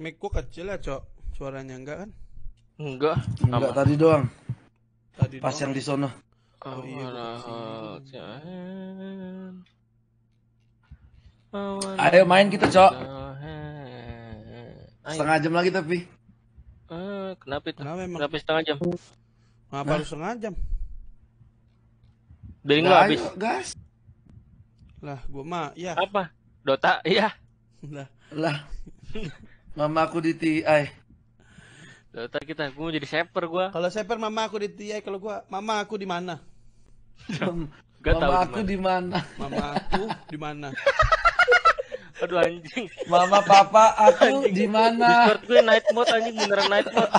Mic gua kecil ya, Cok. Suaranya enggak kan? Enggak. Enggak tadi doang. Tadi Pas doang. yang di sono. Oh, oh iya. Ayo main kita, Cok. Setengah jam lagi tapi. Eh, kenapa itu? Kenapa, emang? kenapa setengah jam? Kenapa harus setengah jam? Dari enggak habis. Gas. Lah, gua mah ya. Apa? Dota, iya. Lah. Lah mama aku di TI. Dota kita, gue jadi shaper gua. Kalau shaper mama aku di TI, kalau gua mama aku di mana? Gak mama aku di mana? Mama aku di mana? Aduh anjing. Mama papa aku di mana? Discord gue night mode anjing beneran night mode.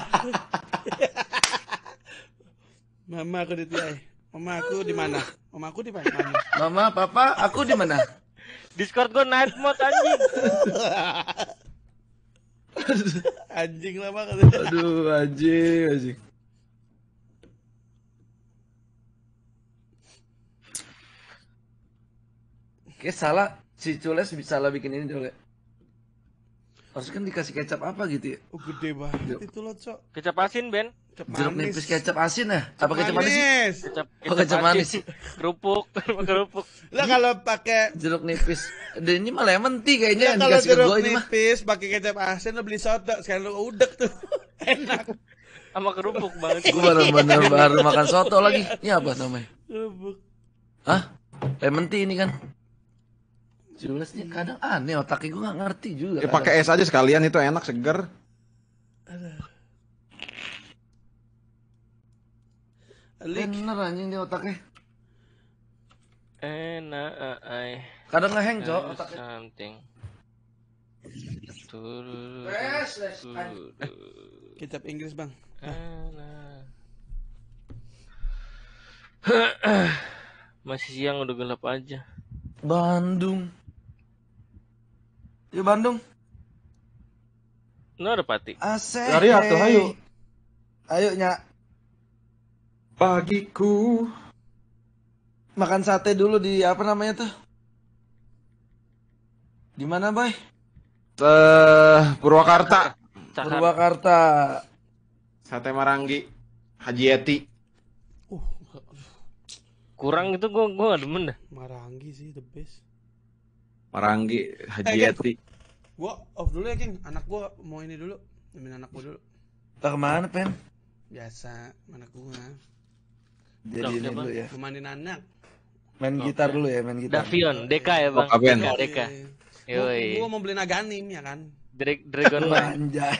Mama aku di TI. Mama aku di mana? Mama aku di mana? Mama, papa, aku di mana? Discord gue night mode anjing. anjing lama katanya. Aduh, anjing, anjing. Oke, salah si Cules lah bikin ini dulu harus kan dikasih kecap apa gitu ya? Oh gede banget itu loh cok. Kecap asin Ben. Jeruk nipis kecap asin ya? Apa kecap manis? manis? Kecap, kecap, oh, kecap manis. manis. kerupuk, kerupuk. Lah kalau pakai jeruk nipis, dan ini malah lemon kayaknya yang dikasih jeruk gua nipis pakai kecap asin lo beli soto, sekarang lo udek tuh. Enak. Sama kerupuk banget. Gua baru bener baru makan soto lagi. Ini apa namanya? Kerupuk. Hah? Lemon tea ini kan? jelasnya kadang aneh otaknya gue gak ngerti juga. Ya pakai es aja sekalian itu enak seger. Bener anjing dia otaknya. Enak ay. Eh, eh. Kadang ngeheng cok otaknya. Something. Turut. Kitab Inggris bang. Enak. Masih siang udah gelap aja. Bandung. Di Bandung. No ada pati. Asik. Lari atuh ayo. Ayo nya. Pagiku. Makan sate dulu di apa namanya tuh? Di mana, Bay? Eh, Purwakarta. Cahar. Purwakarta. Sate Marangi. Haji Yati. Uh, kurang itu gua gua demen dah. Marangi sih the best. Marangi Haji hey, eh, Yeti. Gue off dulu ya, King. Anak gua mau ini dulu. Nemenin anak gua dulu. Lo kemana, Pen? Biasa, anak gue. Jadi ini dulu ya. Kemanin anak. Main oh, gitar dulu ya, main gitar. Davion, Dk ya, Bang. Oh, Deka, Deka. Yoi. gua mau beli Naganim ya kan. Drag Dragon Man. Anjay.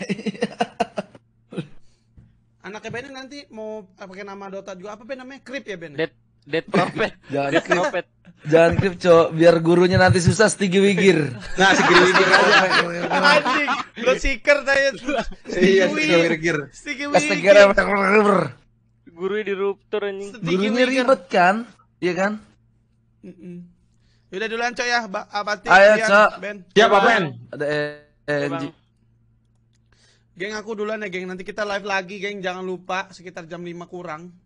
Anaknya Ben nanti mau pakai nama Dota juga apa Ben namanya? Krip ya Ben? Dead, Dead Prophet. Jangan Dead Prophet. Jangan cok, biar gurunya nanti susah stigi wigir. Nah, stigi wigir aja. Anjing, lo siker tanya Iya, Stigi wigir. Stigi wigir. Gurunya di ruptur anjing. Gurunya ribet kan? Iya kan? Udah duluan coy ya, Pak Abati. Ayo, Cok. Siap, ya, Pak Ben. Ada e, e, NG. Geng aku duluan ya, geng. Nanti kita live lagi, geng. Jangan lupa sekitar jam 5 kurang.